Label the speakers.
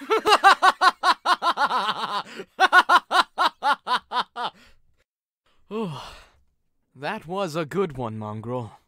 Speaker 1: that was a good one, Mongrel.